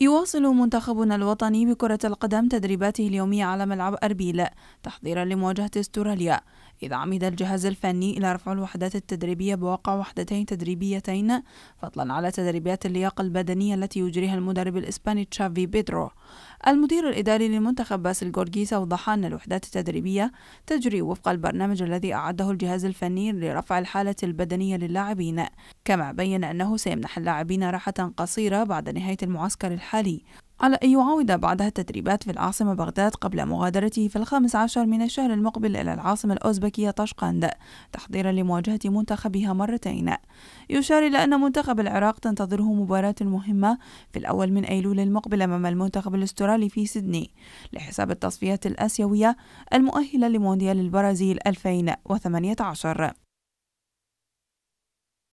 يواصل منتخبنا الوطني بكرة القدم تدريباته اليومية على ملعب أربيل تحضيرا لمواجهة استراليا إذا عمد الجهاز الفني إلى رفع الوحدات التدريبية بواقع وحدتين تدريبيتين فضلا على تدريبات اللياقة البدنية التي يجريها المدرب الإسباني تشافي بيدرو المدير الإداري لمنتخب باسل جورجيس أوضح أن الوحدات التدريبية تجري وفق البرنامج الذي أعده الجهاز الفني لرفع الحالة البدنية للاعبين كما بين أنه سيمنح اللاعبين راحة قصيرة بعد نهاية المعسكر الحالي على أن يعاود بعدها التدريبات في العاصمة بغداد قبل مغادرته في الخامس عشر من الشهر المقبل إلى العاصمة الأوزبكية طشقند تحضيرا لمواجهة منتخبها مرتين يشار إلى أن منتخب العراق تنتظره مباراة مهمة في الأول من أيلول المقبل أمام المنتخب الأسترالي في سيدني لحساب التصفيات الآسيوية المؤهلة لمونديال البرازيل 2018